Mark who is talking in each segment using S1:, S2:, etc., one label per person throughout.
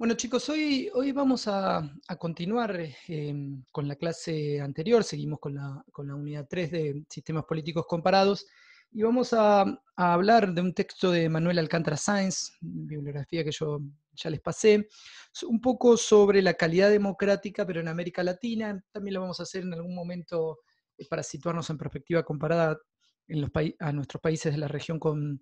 S1: Bueno chicos, hoy, hoy vamos a, continuar eh, em, con la clase anterior, seguimos con la, con la, unidad 3 de Sistemas Políticos Comparados y vamos a, hablar de un texto de Manuel Alcántara Sáenz, bibliografía que yo ya les pasé, un poco sobre la calidad democrática pero en América Latina, también lo vamos a hacer en algún momento eh, para situarnos en perspectiva comparada en los a nuestros países de la región con,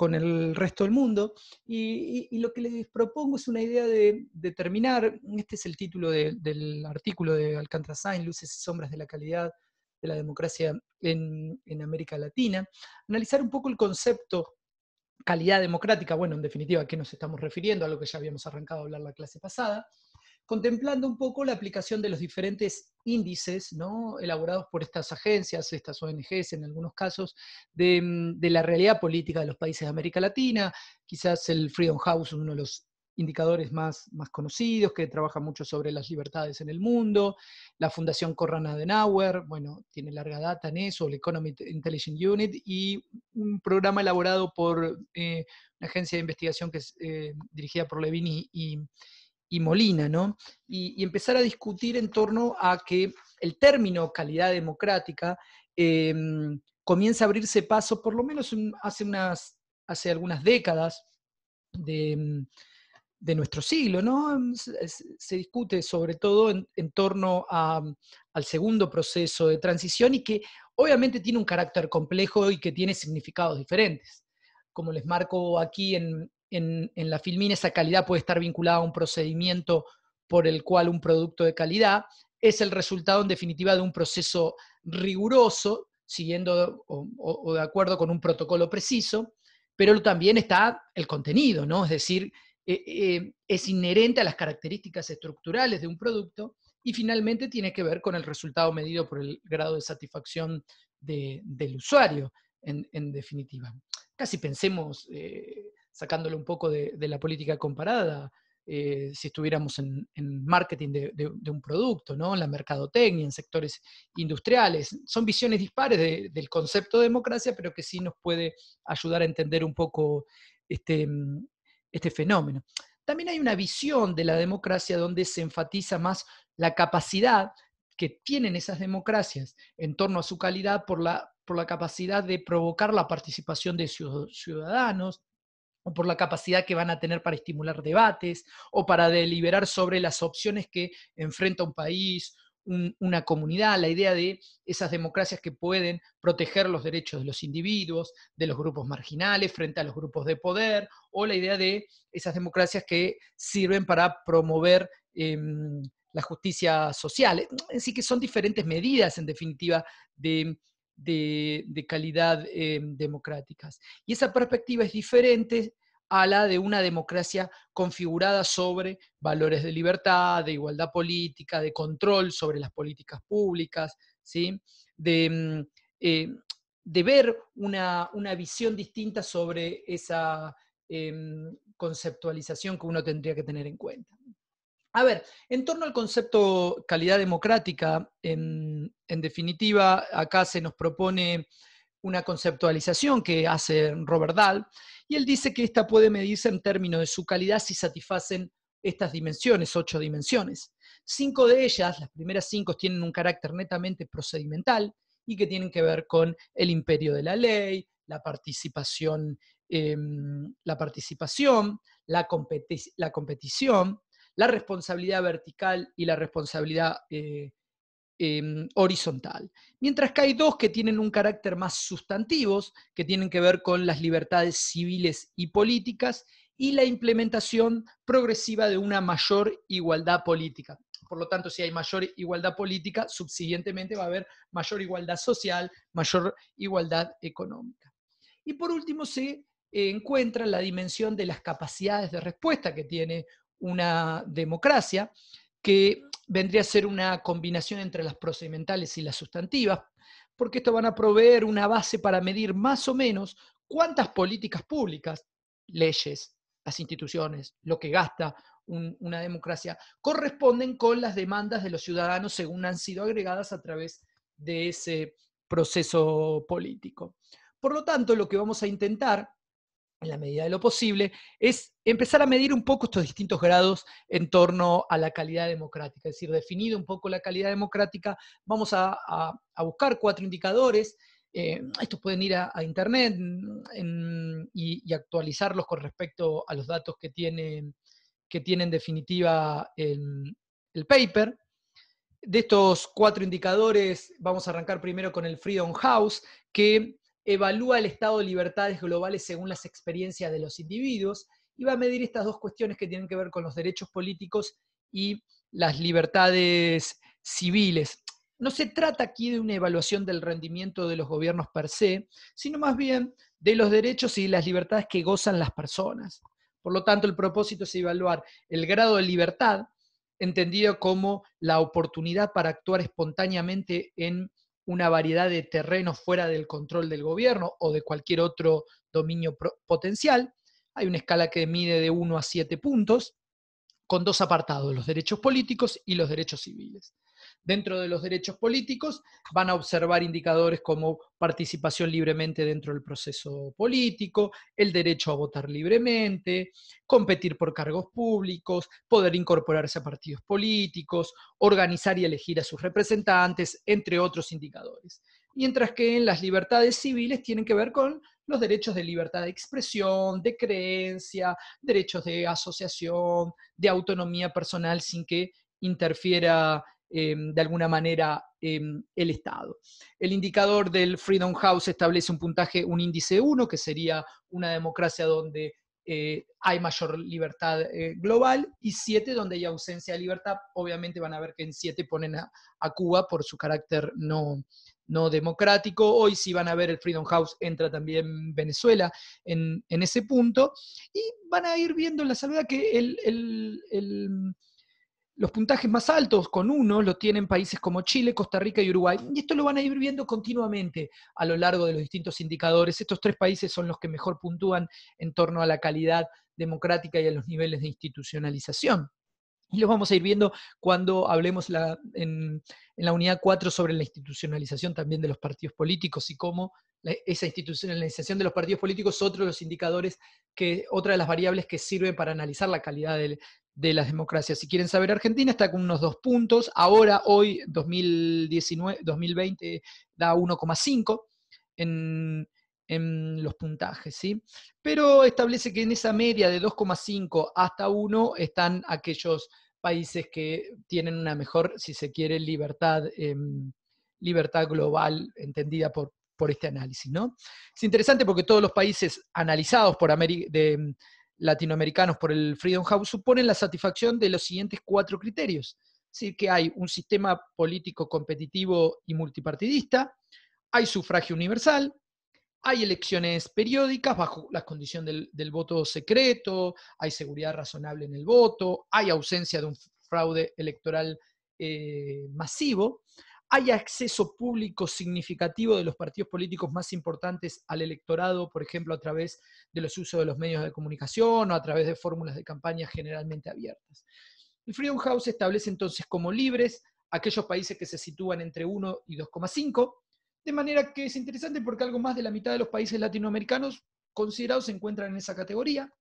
S1: con el resto del mundo. Y, lo que les propongo es una idea de, de terminar, este es el título del artículo de Alcántara Sainz, Luces y Sombras de la Calidad de la Democracia en, en América Latina, analizar un poco el concepto calidad democrática, bueno, en definitiva, ¿a qué nos estamos refiriendo? A lo que ya habíamos arrancado a hablar la clase pasada, contemplando un poco la aplicación de los diferentes índices ¿no? elaborados por estas agencias, estas ONGs en algunos casos, mm, de, la realidad política de los países de América Latina, quizás el Freedom House, uno de los indicadores más, conocidos, que trabaja mucho sobre las libertades en el mundo, la Fundación Corran Adenauer, bueno, tiene larga data en eso, el Economic Intelligence Unit, y un programa elaborado por eh, una agencia de investigación que es eh, dirigida por Levin y, y Molina, ¿no? Y, empezar a discutir en torno a que el término calidad democrática eh, comienza a abrirse paso, por lo menos hace, unas, hace algunas décadas de, mm, nuestro siglo, ¿no? Mm, se, discute sobre todo en, torno mm, al segundo proceso de transición y que obviamente tiene un carácter complejo y que tiene significados diferentes. Como les marco aquí en, en, la filmina, esa calidad puede estar vinculada a un procedimiento por el cual un producto de calidad es el resultado en definitiva de un proceso riguroso, siguiendo o, de acuerdo con un protocolo preciso, pero también está el contenido, ¿no? Es decir, eh, eh, es inherente a las características estructurales de un producto y finalmente tiene que ver con el resultado medido por el grado de satisfacción del usuario, en, definitiva. Casi pensemos... Eh, sacándolo un poco de, la política comparada, eh, si estuviéramos en, marketing de, un producto, ¿no? en la mercadotecnia, en sectores industriales. Son visiones dispares del concepto de democracia, pero que sí nos puede ayudar a entender un poco este, mm, este fenómeno. También hay una visión de la democracia donde se enfatiza más la capacidad que tienen esas democracias en torno a su calidad por la, por la capacidad de provocar la participación de ciudadanos, o por la capacidad que van a tener para estimular debates o para deliberar sobre las opciones que enfrenta un país, una comunidad, la idea de esas democracias que pueden proteger los derechos de los individuos, de los grupos marginales frente a los grupos de poder, o la idea de esas democracias que sirven para promover... Em, la justicia social. Así que son diferentes medidas, en definitiva, de de, calidad em, democráticas. Y esa perspectiva es diferente a la de una democracia configurada sobre valores de libertad, de igualdad política, de control sobre las políticas públicas, ¿sí? de, mm, eh, ver una, visión distinta sobre esa em, conceptualización que uno tendría que tener en cuenta. A ver, en torno al concepto calidad democrática, en, definitiva, acá se nos propone una conceptualización que hace Robert Dahl, y él dice que esta puede medirse en términos de su calidad si satisfacen estas dimensiones, ocho dimensiones. Cinco de ellas, las primeras cinco, tienen un carácter netamente procedimental y que tienen que ver con el imperio de la ley, la participación, em, la, participación la competición, la responsabilidad vertical y la responsabilidad eh, em, horizontal. Mientras que hay dos que tienen un carácter más sustantivos, que tienen que ver con las libertades civiles y políticas y la implementación progresiva de una mayor igualdad política. Por lo tanto, si hay mayor igualdad política, subsiguientemente va a haber mayor igualdad social, mayor igualdad económica. Y por último, se eh, encuentra la dimensión de las capacidades de respuesta que tiene una democracia que vendría a ser una combinación entre las procedimentales y las sustantivas, porque esto van a proveer una base para medir más o menos cuántas políticas públicas, leyes, las instituciones, lo que gasta una democracia, corresponden con las demandas de los ciudadanos según han sido agregadas a través de ese proceso político. Por lo tanto, lo que vamos a intentar en la medida de lo posible, es empezar a medir un poco estos distintos grados en torno a la calidad democrática. Es decir, definido un poco la calidad democrática, vamos a, buscar cuatro indicadores. Eh, estos pueden ir a, Internet y, actualizarlos con respecto a los datos que tiene, que en definitiva el paper. De estos cuatro indicadores, vamos a arrancar primero con el Freedom House, que evalúa el estado de libertades globales según las experiencias de los individuos y va a medir estas dos cuestiones que tienen que ver con los derechos políticos y las libertades civiles. No se trata aquí de una evaluación del rendimiento de los gobiernos per se, sino más bien de los derechos y las libertades que gozan las personas. Por lo tanto, el propósito es evaluar el grado de libertad, entendido como la oportunidad para actuar espontáneamente en una variedad de terrenos fuera del control del gobierno o de cualquier otro dominio potencial. Hay una escala que mide de 1 a 7 puntos, con dos apartados, los derechos políticos y los derechos civiles dentro de los derechos políticos, van a observar indicadores como participación libremente dentro del proceso político, el derecho a votar libremente, competir por cargos públicos, poder incorporarse a partidos políticos, organizar y elegir a sus representantes, entre otros indicadores. Mientras que en las libertades civiles tienen que ver con los derechos de libertad de expresión, de creencia, derechos de asociación, de autonomía personal sin que interfiera Em, de alguna manera em, el Estado. El indicador del Freedom House establece un puntaje, un índice 1, que sería una democracia donde eh, hay mayor libertad eh, global y 7, donde hay ausencia de libertad. Obviamente van a ver que en 7 ponen a, Cuba por su carácter no, no democrático. Hoy sí van a ver el Freedom House, entra también Venezuela en, en ese punto y van a ir viendo la salida que el los puntajes más altos, con uno, lo tienen países como Chile, Costa Rica y Uruguay. Y esto lo van a ir viendo continuamente a lo largo de los distintos indicadores. Estos tres países son los que mejor puntúan en torno a la calidad democrática y a los niveles de institucionalización. Y los vamos a ir viendo cuando hablemos en, la unidad 4 sobre la institucionalización también de los partidos políticos y cómo esa institucionalización de los partidos políticos es otro de los indicadores, que, otra de las variables que sirve para analizar la calidad del de las democracias. Si quieren saber, Argentina está con unos dos puntos. Ahora, hoy, 2019, 2020, da 1,5 en, en los puntajes, ¿sí? Pero establece que en esa media de 2,5 hasta 1 están aquellos países que tienen una mejor, si se quiere, libertad, em, libertad global entendida por, por este análisis, ¿no? Es interesante porque todos los países analizados por América, latinoamericanos por el Freedom House suponen la satisfacción de los siguientes cuatro criterios. Es decir, que hay un sistema político competitivo y multipartidista, hay sufragio universal, hay elecciones periódicas bajo la condición del, voto secreto, hay seguridad razonable en el voto, hay ausencia de un fraude electoral eh, masivo, ¿Hay acceso público significativo de los partidos políticos más importantes al electorado, por ejemplo, a través de los usos de los medios de comunicación o a través de fórmulas de campaña generalmente abiertas? El Freedom House establece entonces como libres aquellos países que se sitúan entre 1 y 2,5, de manera que es interesante porque algo más de la mitad de los países latinoamericanos considerados se encuentran en esa categoría.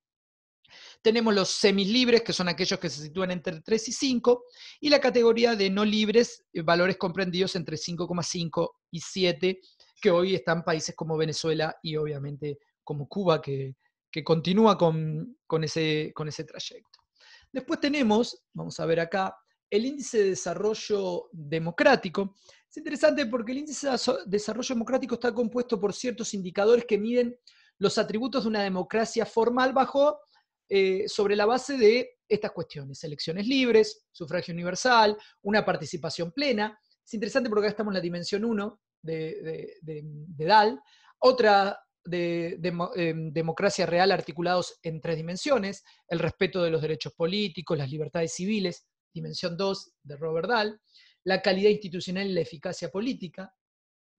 S1: Tenemos los semilibres, que son aquellos que se sitúan entre 3 y 5, y la categoría de no libres, eh, valores comprendidos entre 5,5 y 7, que hoy están países como Venezuela y obviamente como Cuba, que, que continúa con, ese, con ese trayecto. Después tenemos, vamos a ver acá, el índice de desarrollo democrático. Es interesante porque el índice de desarrollo democrático está compuesto por ciertos indicadores que miden los atributos de una democracia formal bajo eh, sobre la base de estas cuestiones, elecciones libres, sufragio universal, una participación plena. Es interesante porque acá estamos en la dimensión 1 de, Dahl, DAL, otra de, eh, democracia real articulados en tres dimensiones, el respeto de los derechos políticos, las libertades civiles, dimensión 2 de Robert Dahl, la calidad institucional y la eficacia política,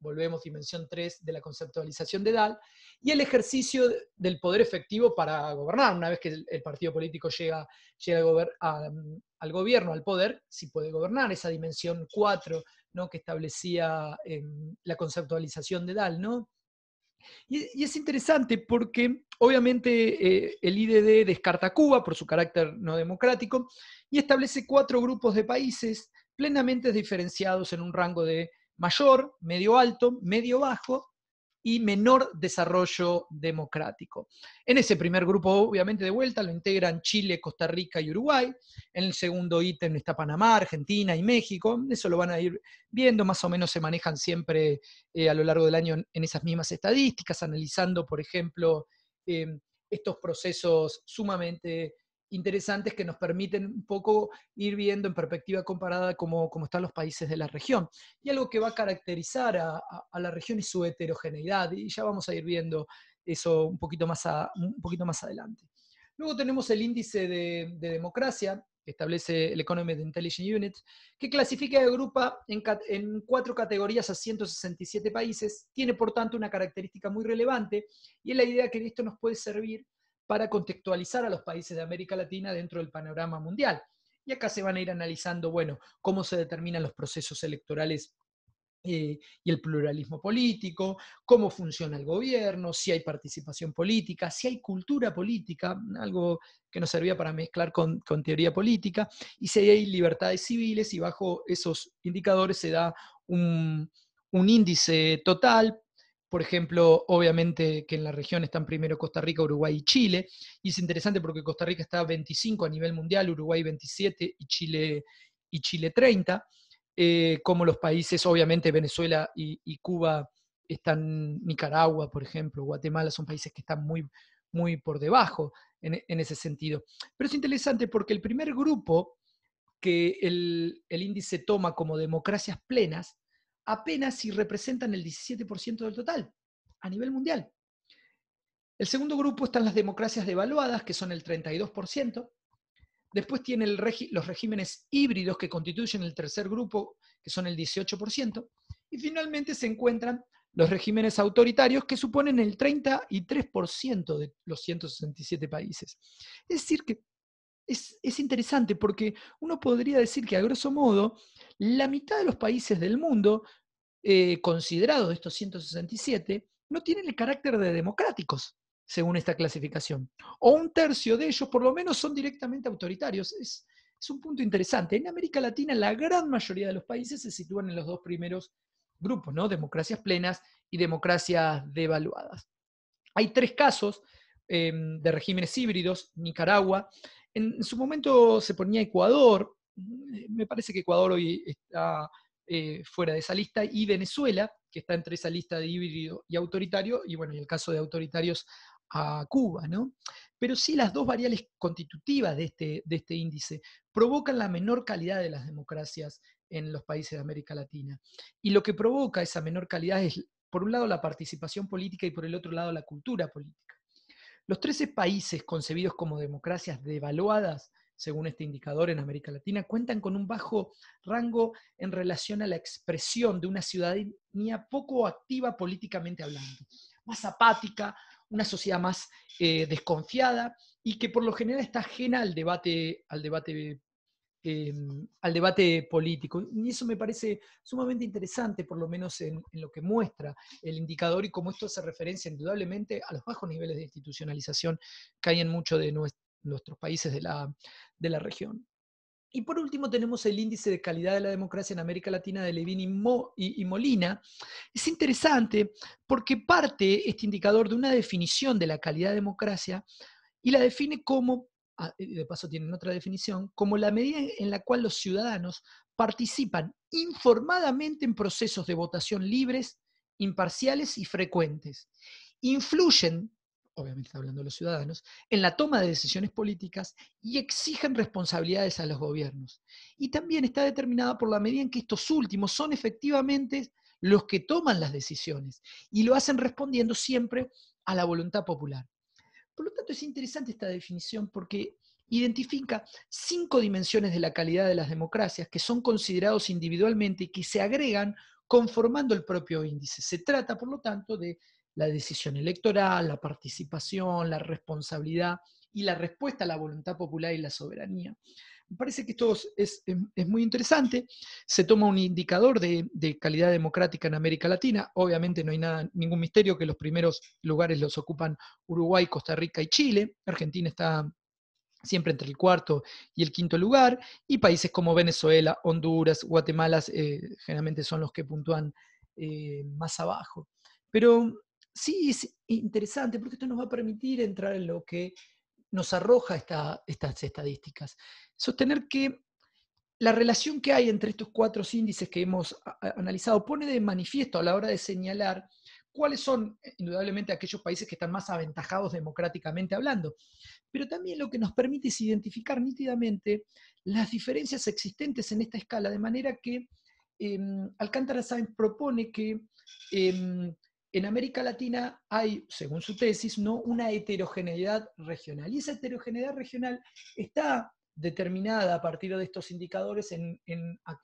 S1: volvemos, a dimensión 3 de la conceptualización de DAL, y el ejercicio del poder efectivo para gobernar. Una vez que el partido político llega, llega a, mm, al gobierno, al poder, si puede gobernar, esa dimensión 4 ¿no? que establecía em, la conceptualización de DAL. ¿no? Y, es interesante porque obviamente eh, el IDD descarta Cuba por su carácter no democrático y establece cuatro grupos de países plenamente diferenciados en un rango de mayor, medio alto, medio bajo y menor desarrollo democrático. En ese primer grupo, obviamente, de vuelta lo integran Chile, Costa Rica y Uruguay. En el segundo ítem está Panamá, Argentina y México. Eso lo van a ir viendo, más o menos se manejan siempre eh, a lo largo del año en esas mismas estadísticas, analizando, por ejemplo, eh, estos procesos sumamente interesantes que nos permiten un poco ir viendo en perspectiva comparada cómo, están los países de la región. Y algo que va a caracterizar a, la región es su heterogeneidad, y ya vamos a ir viendo eso un poquito más, un poquito más adelante. Luego tenemos el índice de, democracia, que establece el Economic Intelligence Unit, que clasifica a Europa en, en, cuatro categorías a 167 países, tiene por tanto una característica muy relevante y es la idea que esto nos puede servir para contextualizar a los países de América Latina dentro del panorama mundial. Y acá se van a ir analizando, bueno, cómo se determinan los procesos electorales eh, y el pluralismo político, cómo funciona el gobierno, si hay participación política, si hay cultura política, algo que nos servía para mezclar con, teoría política, y si hay libertades civiles, y bajo esos indicadores se da un índice total por ejemplo, obviamente que en la región están primero Costa Rica, Uruguay y Chile. Y es interesante porque Costa Rica está 25 a nivel mundial, Uruguay 27 y Chile, y Chile 30. Eh, como los países, obviamente Venezuela y, Cuba están, Nicaragua, por ejemplo, Guatemala, son países que están muy, muy por debajo en, ese sentido. Pero es interesante porque el primer grupo que el índice toma como democracias plenas apenas si representan el 17% del total a nivel mundial. El segundo grupo están las democracias devaluadas, que son el 32%. Después tiene los regímenes híbridos, que constituyen el tercer grupo, que son el 18%. Y finalmente se encuentran los regímenes autoritarios, que suponen el 33% de los 167 países. Es decir, que es, interesante porque uno podría decir que a grosso modo la mitad de los países del mundo eh, considerados considerados estos 167 no tienen el carácter de democráticos según esta clasificación. O un tercio de ellos por lo menos son directamente autoritarios. Es, un punto interesante. En América Latina la gran mayoría de los países se sitúan en los dos primeros grupos, ¿no? Democracias plenas y democracias devaluadas. Hay tres casos em, de regímenes híbridos, Nicaragua, en su momento se ponía Ecuador, eh, me parece que Ecuador hoy está eh, fuera de esa lista, y Venezuela, que está entre esa lista de híbrido y autoritario, y bueno, en el caso de autoritarios a Cuba, ¿no? Pero sí las dos variables constitutivas de este, de este índice provocan la menor calidad de las democracias en los países de América Latina. Y lo que provoca esa menor calidad es, por un lado, la participación política y por el otro lado, la cultura política. Los 13 países concebidos como democracias devaluadas, según este indicador en América Latina, cuentan con un bajo rango en relación a la expresión de una ciudadanía poco activa políticamente hablando, más apática, una sociedad más eh, desconfiada y que por lo general está ajena al debate, al debate Em, al debate político. Y eso me parece sumamente interesante, por lo menos en, lo que muestra el indicador y cómo esto hace referencia indudablemente a los bajos niveles de institucionalización que hay en muchos de nuestros países de la, región. Y por último tenemos el índice de calidad de la democracia en América Latina de Levin y, Molina. Es interesante porque parte este indicador de una definición de la calidad de democracia y la define como de paso tienen otra definición, como la medida en la cual los ciudadanos participan informadamente en procesos de votación libres, imparciales y frecuentes. Influyen, obviamente está hablando de los ciudadanos, en la toma de decisiones políticas y exigen responsabilidades a los gobiernos. Y también está determinada por la medida en que estos últimos son efectivamente los que toman las decisiones y lo hacen respondiendo siempre a la voluntad popular. Por lo tanto, es interesante esta definición porque identifica cinco dimensiones de la calidad de las democracias que son considerados individualmente y que se agregan conformando el propio índice. Se trata, por lo tanto, de la decisión electoral, la participación, la responsabilidad y la respuesta a la voluntad popular y la soberanía. Me parece que esto es, muy interesante. Se toma un indicador de, calidad democrática en América Latina. Obviamente no hay nada, ningún misterio que los primeros lugares los ocupan Uruguay, Costa Rica y Chile. Argentina está siempre entre el cuarto y el quinto lugar. Y países como Venezuela, Honduras, Guatemala, eh, generalmente son los que puntúan eh, más abajo. Pero sí es interesante porque esto nos va a permitir entrar en lo que nos arroja estas estadísticas. Sostener que la relación que hay entre estos cuatro índices que hemos analizado pone de manifiesto a la hora de señalar cuáles son eh, indudablemente aquellos países que están más aventajados democráticamente hablando, pero también lo que nos permite es identificar nítidamente las diferencias existentes en esta escala, de manera que em, Alcántara Sáenz propone que em, en América Latina hay, según su tesis, ¿no? una heterogeneidad regional. Y esa heterogeneidad regional está determinada a partir de estos indicadores en,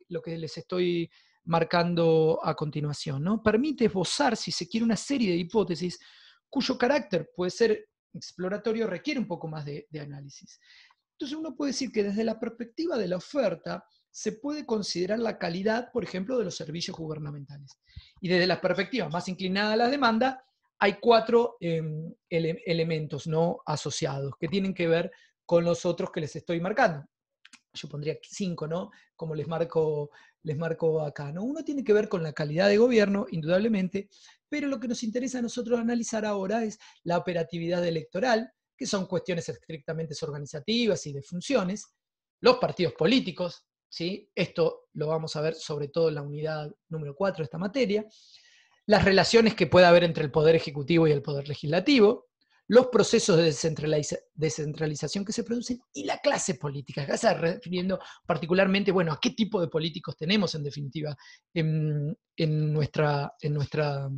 S1: lo que les estoy marcando a continuación. ¿no? Permite esbozar, si se quiere, una serie de hipótesis cuyo carácter puede ser exploratorio, requiere un poco más de análisis. Entonces uno puede decir que desde la perspectiva de la oferta, se puede considerar la calidad, por ejemplo, de los servicios gubernamentales. Y desde la perspectiva más inclinada a la demanda, hay cuatro em, elementos no asociados que tienen que ver con los otros que les estoy marcando. Yo pondría cinco, ¿no? Como les marco, les marco acá, Uno tiene que ver con la calidad de gobierno, indudablemente, pero lo que nos interesa a nosotros analizar ahora es la operatividad electoral, que son cuestiones estrictamente organizativas y de funciones, los partidos políticos, esto lo vamos a ver sobre todo en la unidad número 4 de esta materia. Las relaciones que puede haber entre el Poder Ejecutivo y el Poder Legislativo, los procesos de descentralización que se producen y la clase política. Acá refiriendo particularmente, bueno, a qué tipo de políticos tenemos en definitiva en, en, nuestra, en nuestra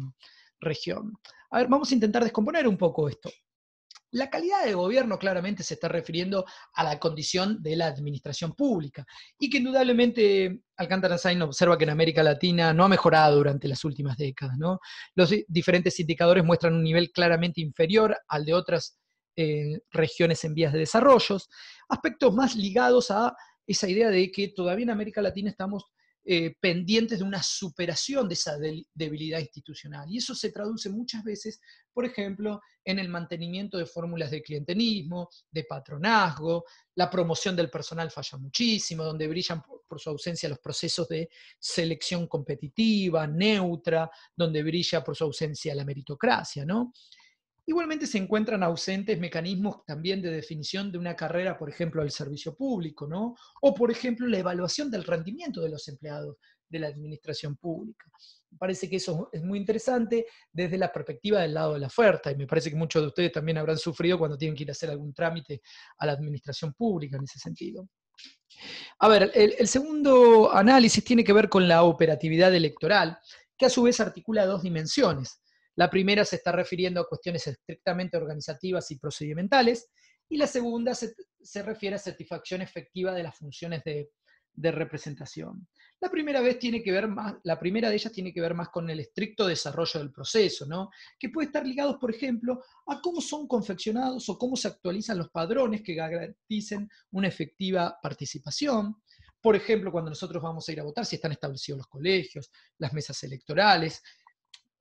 S1: región. A ver, vamos a intentar descomponer un poco esto. La calidad de gobierno claramente se está refiriendo a la condición de la administración pública y que indudablemente Alcántara Sainz observa que en América Latina no ha mejorado durante las últimas décadas. Los diferentes indicadores muestran un nivel claramente inferior al de otras eh, regiones en vías de desarrollo, aspectos más ligados a esa idea de que todavía en América Latina estamos eh, pendientes de una superación de esa debilidad institucional. Y eso se traduce muchas veces, por ejemplo, en el mantenimiento de fórmulas de clientelismo, de patronazgo, la promoción del personal falla muchísimo, donde brillan por, por su ausencia los procesos de selección competitiva, neutra, donde brilla por su ausencia la meritocracia, ¿no? Igualmente se encuentran ausentes mecanismos también de definición de una carrera, por ejemplo, al servicio público, ¿no? O, por ejemplo, la evaluación del rendimiento de los empleados de la administración pública. Me parece que eso es muy interesante desde la perspectiva del lado de la oferta, y me parece que muchos de ustedes también habrán sufrido cuando tienen que ir a hacer algún trámite a la administración pública en ese sentido. A ver, el, el segundo análisis tiene que ver con la operatividad electoral, que a su vez articula dos dimensiones la primera se está refiriendo a cuestiones estrictamente organizativas y procedimentales, y la segunda se, refiere a satisfacción efectiva de las funciones de, representación. La primera, vez tiene que ver más, la primera de ellas tiene que ver más con el estricto desarrollo del proceso, ¿no? que puede estar ligado, por ejemplo, a cómo son confeccionados o cómo se actualizan los padrones que garanticen una efectiva participación. Por ejemplo, cuando nosotros vamos a ir a votar, si están establecidos los colegios, las mesas electorales,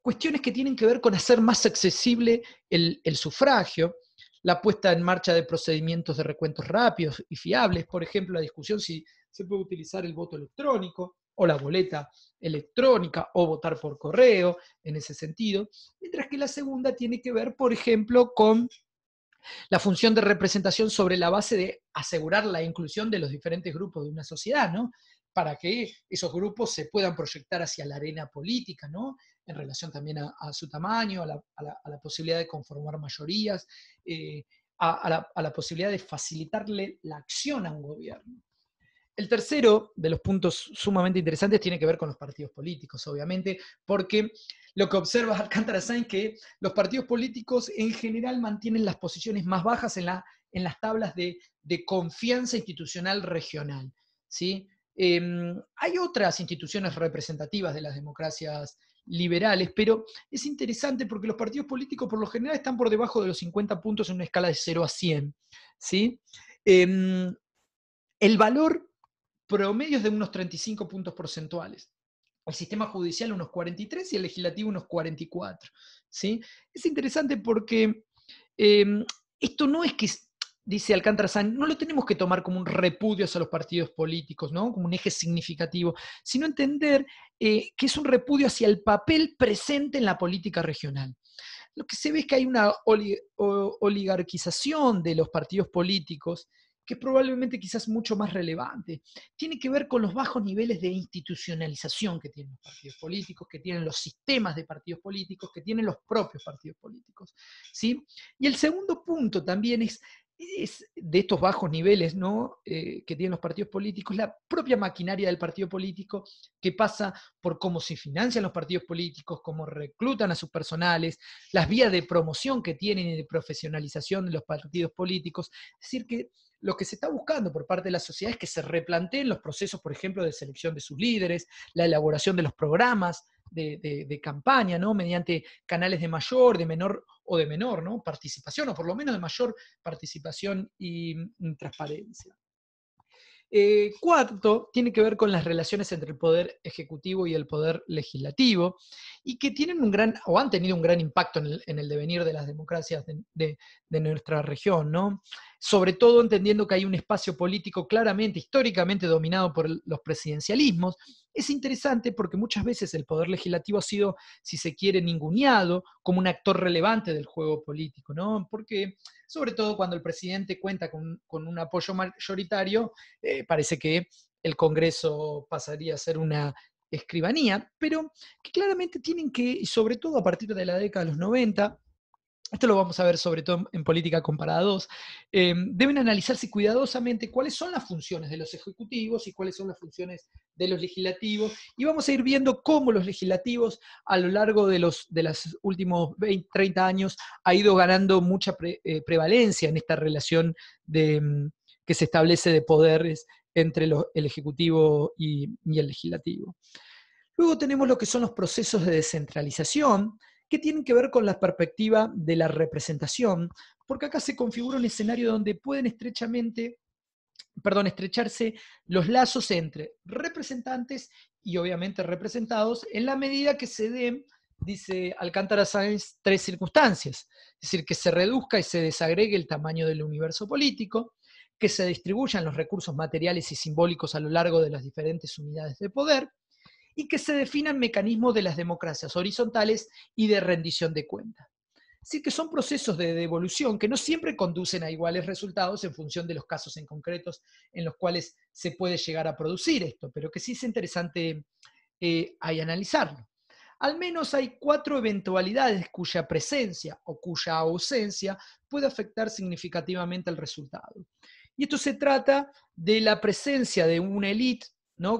S1: cuestiones que tienen que ver con hacer más accesible el, sufragio, la puesta en marcha de procedimientos de recuentos rápidos y fiables, por ejemplo, la discusión si se puede utilizar el voto electrónico o la boleta electrónica o votar por correo en ese sentido, mientras que la segunda tiene que ver, por ejemplo, con la función de representación sobre la base de asegurar la inclusión de los diferentes grupos de una sociedad, ¿no? Para que esos grupos se puedan proyectar hacia la arena política, ¿no? en relación también a, su tamaño, a la, posibilidad de conformar mayorías, eh, a, la, posibilidad de facilitarle la acción a un gobierno. El tercero de los puntos sumamente interesantes tiene que ver con los partidos políticos, obviamente, porque lo que observa Alcántara Sainz es que los partidos políticos en general mantienen las posiciones más bajas en, la, en las tablas de, confianza institucional regional. ¿sí? Em, hay otras instituciones representativas de las democracias liberales, pero es interesante porque los partidos políticos por lo general están por debajo de los 50 puntos en una escala de 0 a 100. ¿sí? Em, el valor promedio es de unos 35 puntos porcentuales. El sistema judicial unos 43 y el legislativo unos 44. ¿sí? Es interesante porque em, esto no es que dice Alcántara no lo tenemos que tomar como un repudio hacia los partidos políticos, ¿no? como un eje significativo, sino entender eh, que es un repudio hacia el papel presente en la política regional. Lo que se ve es que hay una oligarquización de los partidos políticos que es probablemente quizás mucho más relevante. Tiene que ver con los bajos niveles de institucionalización que tienen los partidos políticos, que tienen los sistemas de partidos políticos, que tienen los propios partidos políticos. ¿sí? Y el segundo punto también es es de estos bajos niveles ¿no? Eh, que tienen los partidos políticos, la propia maquinaria del partido político que pasa por cómo se financian los partidos políticos, cómo reclutan a sus personales, las vías de promoción que tienen y de profesionalización de los partidos políticos. Es decir, que lo que se está buscando por parte de la sociedad es que se replanteen los procesos, por ejemplo, de selección de sus líderes, la elaboración de los programas, de, campaña, ¿no? Mediante canales de mayor, de menor o de menor, ¿no? Participación, o por lo menos de mayor participación y mm, transparencia. Eh, cuarto, tiene que ver con las relaciones entre el poder ejecutivo y el poder legislativo, y que tienen un gran, o han tenido un gran impacto en el, devenir de las democracias de, nuestra región, ¿no? Sobre todo entendiendo que hay un espacio político claramente, históricamente dominado por los presidencialismos. Es interesante porque muchas veces el poder legislativo ha sido, si se quiere, ninguneado como un actor relevante del juego político, ¿no? Porque sobre todo cuando el presidente cuenta con, un apoyo mayoritario, eh, parece que el Congreso pasaría a ser una escribanía, pero que claramente tienen que, y sobre todo a partir de la década de los 90, esto lo vamos a ver sobre todo en política comparada 2, eh, deben analizarse cuidadosamente cuáles son las funciones de los ejecutivos y cuáles son las funciones de los legislativos, y vamos a ir viendo cómo los legislativos a lo largo de los últimos 20, 30 años ha ido ganando mucha eh, prevalencia en esta relación mm, que se establece de poderes entre el ejecutivo y el legislativo. Luego tenemos lo que son los procesos de descentralización, que tienen que ver con la perspectiva de la representación, porque acá se configura un escenario donde pueden estrechamente, perdón, estrecharse los lazos entre representantes y obviamente representados en la medida que se den, dice Alcántara Sáenz, tres circunstancias, es decir, que se reduzca y se desagregue el tamaño del universo político, que se distribuyan los recursos materiales y simbólicos a lo largo de las diferentes unidades de poder, y que se definan mecanismos de las democracias horizontales y de rendición de cuentas. Así que son procesos de devolución que no siempre conducen a iguales resultados en función de los casos en concretos en los cuales se puede llegar a producir esto, pero que sí es interesante eh, analizarlo. Al menos hay cuatro eventualidades cuya presencia o cuya ausencia puede afectar significativamente al resultado. Y esto se trata de la presencia de una élite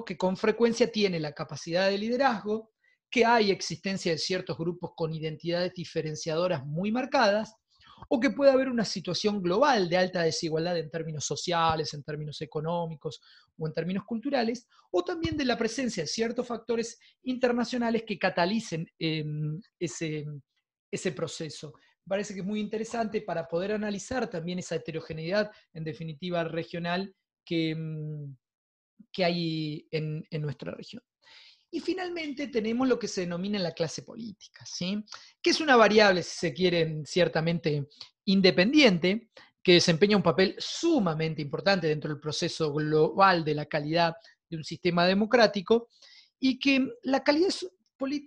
S1: que con frecuencia tiene la capacidad de liderazgo, que hay existencia de ciertos grupos con identidades diferenciadoras muy marcadas, o que puede haber una situación global de alta desigualdad en términos sociales, en términos económicos o en términos culturales, o también de la presencia de ciertos factores internacionales que catalicen em, ese, ese proceso. Parece que es muy interesante para poder analizar también esa heterogeneidad, en definitiva, regional que... Em, que hay en, nuestra región. Y finalmente tenemos lo que se denomina la clase política, ¿sí? que es una variable, si se quiere, ciertamente independiente, que desempeña un papel sumamente importante dentro del proceso global de la calidad de un sistema democrático y que la calidad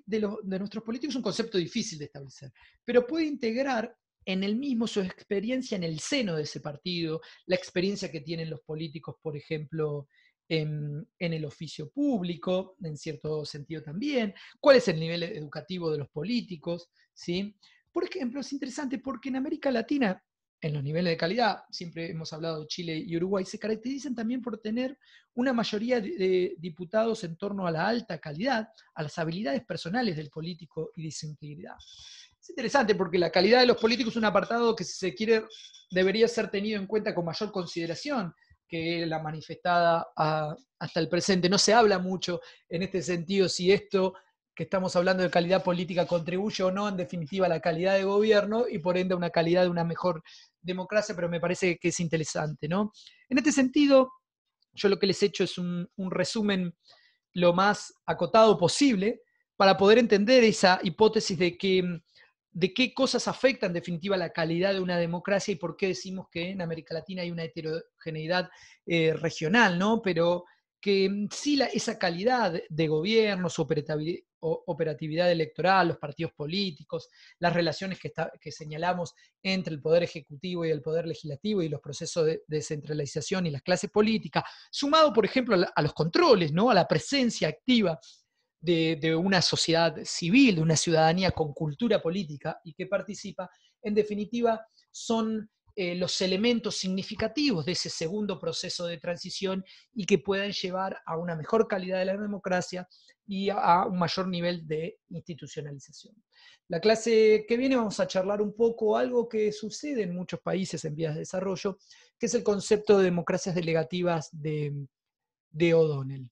S1: de, los, de nuestros políticos es un concepto difícil de establecer, pero puede integrar en el mismo su experiencia en el seno de ese partido, la experiencia que tienen los políticos, por ejemplo, en, el oficio público, en cierto sentido también, cuál es el nivel educativo de los políticos, ¿sí? Por ejemplo, es interesante porque en América Latina, en los niveles de calidad, siempre hemos hablado de Chile y Uruguay, se caracterizan también por tener una mayoría de, diputados en torno a la alta calidad, a las habilidades personales del político y de su integridad. Es interesante porque la calidad de los políticos es un apartado que, si se quiere, debería ser tenido en cuenta con mayor consideración que la manifestada hasta el presente. No se habla mucho en este sentido si esto que estamos hablando de calidad política contribuye o no, en definitiva, a la calidad de gobierno y por ende a una calidad de una mejor democracia, pero me parece que es interesante. ¿no? En este sentido, yo lo que les he hecho es un resumen lo más acotado posible para poder entender esa hipótesis de que de qué cosas afectan en definitiva la calidad de una democracia y por qué decimos que en América Latina hay una heterogeneidad eh, regional, ¿no? Pero que mm, sí la, esa calidad de gobierno, su operatividad electoral, los partidos políticos, las relaciones que, que, señalamos entre el poder ejecutivo y el poder legislativo y los procesos de descentralización y las clases políticas, sumado, por ejemplo, a los controles, ¿no? a la presencia activa de, una sociedad civil, de una ciudadanía con cultura política y que participa, en definitiva, son eh, los elementos significativos de ese segundo proceso de transición y que puedan llevar a una mejor calidad de la democracia y a, un mayor nivel de institucionalización. La clase que viene vamos a charlar un poco algo que sucede en muchos países en vías de desarrollo, que es el concepto de democracias delegativas de O'Donnell.